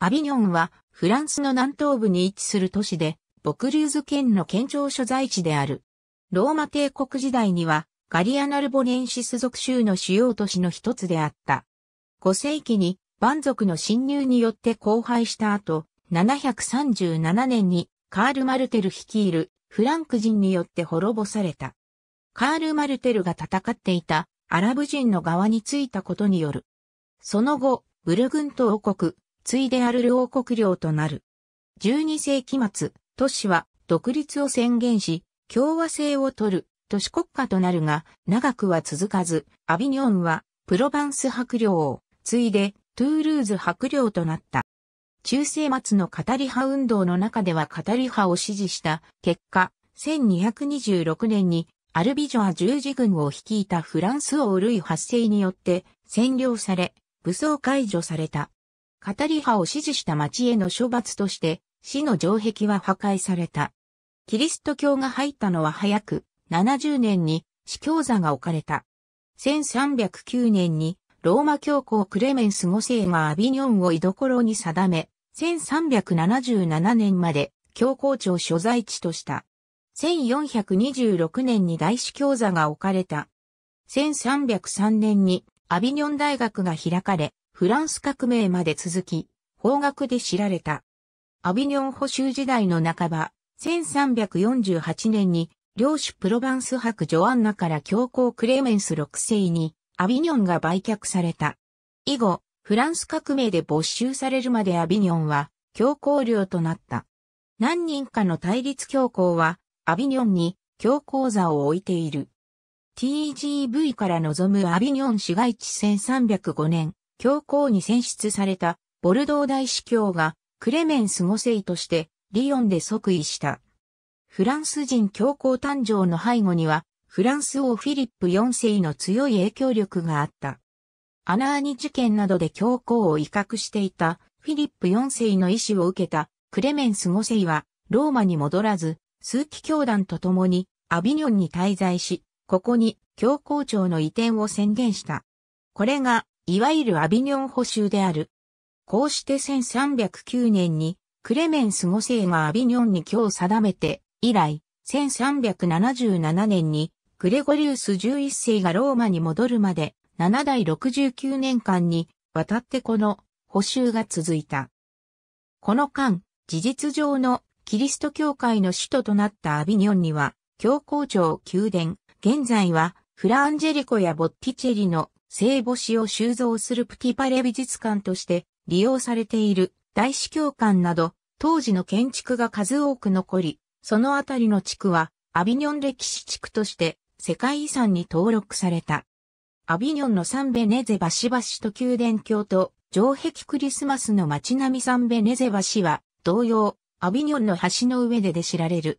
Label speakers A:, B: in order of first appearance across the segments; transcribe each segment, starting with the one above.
A: アビニョンはフランスの南東部に位置する都市で、ボクューズ県の県庁所在地である。ローマ帝国時代にはガリアナルボネンシス属州の主要都市の一つであった。5世紀に蛮族の侵入によって荒廃した後、737年にカール・マルテル率いるフランク人によって滅ぼされた。カール・マルテルが戦っていたアラブ人の側についたことによる。その後、ブルグント王国、ついでアルル王国領となる。12世紀末、都市は独立を宣言し、共和制を取る都市国家となるが、長くは続かず、アビニョンはプロバンス白領を、ついでトゥールーズ白領となった。中世末のカタリ派運動の中ではカタリ派を支持した結果、1226年にアルビジョア十字軍を率いたフランス王ルイ発世によって占領され、武装解除された。カタリ派を支持した町への処罰として、市の城壁は破壊された。キリスト教が入ったのは早く、70年に司教座が置かれた。1309年にローマ教皇クレメンス5世がアビニョンを居所に定め、1377年まで教皇庁所在地とした。1426年に大司教座が置かれた。1303年にアビニョン大学が開かれ、フランス革命まで続き、方角で知られた。アビニョン保守時代の半ば、1348年に、領主プロヴァンス伯ジョアンナから教皇クレメンス6世に、アビニョンが売却された。以後、フランス革命で没収されるまでアビニョンは、教皇領となった。何人かの対立教皇は、アビニョンに教皇座を置いている。TGV から望むアビニョン市街地1305年、教皇に選出されたボルドー大司教がクレメンス5世としてリヨンで即位した。フランス人教皇誕生の背後にはフランス王フィリップ4世の強い影響力があった。アナーニ事件などで教皇を威嚇していたフィリップ4世の意志を受けたクレメンス5世はローマに戻らず、数奇教団と共にアビニョンに滞在し、ここに教皇庁の移転を宣言した。これがいわゆるアビニョン捕囚である。こうして1309年にクレメンス5世がアビニョンに今日定めて、以来、1377年にグレゴリウス11世がローマに戻るまで、7代69年間にわたってこの補修が続いた。この間、事実上のキリスト教会の首都となったアビニョンには、教皇庁宮殿、現在はフランジェリコやボッティチェリの聖母子を収蔵するプティパレ美術館として利用されている大司教館など当時の建築が数多く残り、そのあたりの地区はアビニョン歴史地区として世界遺産に登録された。アビニョンのサンベネゼバシバシと宮殿橋と城壁クリスマスの街並みサンベネゼバシは同様、アビニョンの橋の上でで知られる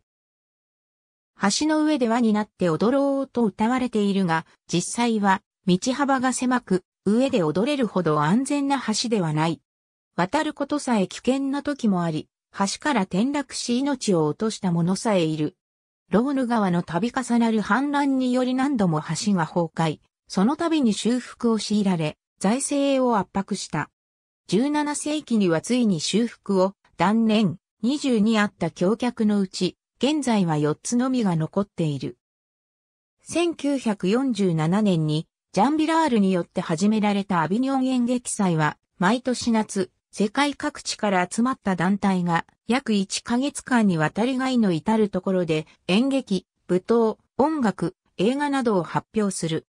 A: 橋の上で輪になって踊ろうと歌われているが、実際は道幅が狭く、上で踊れるほど安全な橋ではない。渡ることさえ危険な時もあり、橋から転落し命を落とした者さえいる。ローヌ川の度重なる氾濫により何度も橋が崩壊、その度に修復を強いられ、財政を圧迫した。17世紀にはついに修復を断念、22あった橋脚のうち現在は4つのみが残っている。1947年にジャンビラールによって始められたアビニョン演劇祭は毎年夏、世界各地から集まった団体が約1ヶ月間にわたりがいの至るところで演劇、舞踏、音楽、映画などを発表する。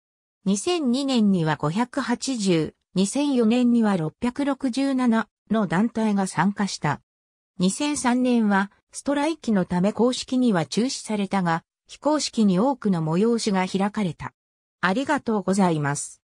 A: 2002年には580、2004年には667の団体が参加した。2003年はストライキのため公式には中止されたが、非公式に多くの催しが開かれた。ありがとうございます。